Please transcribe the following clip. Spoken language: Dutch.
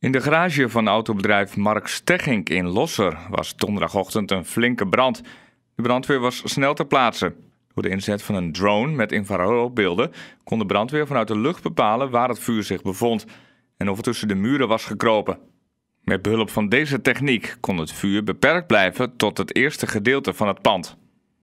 In de garage van autobedrijf Mark Stegink in Losser was donderdagochtend een flinke brand. De brandweer was snel ter plaatse. Door de inzet van een drone met infraroodbeelden kon de brandweer vanuit de lucht bepalen waar het vuur zich bevond en of het tussen de muren was gekropen. Met behulp van deze techniek kon het vuur beperkt blijven tot het eerste gedeelte van het pand.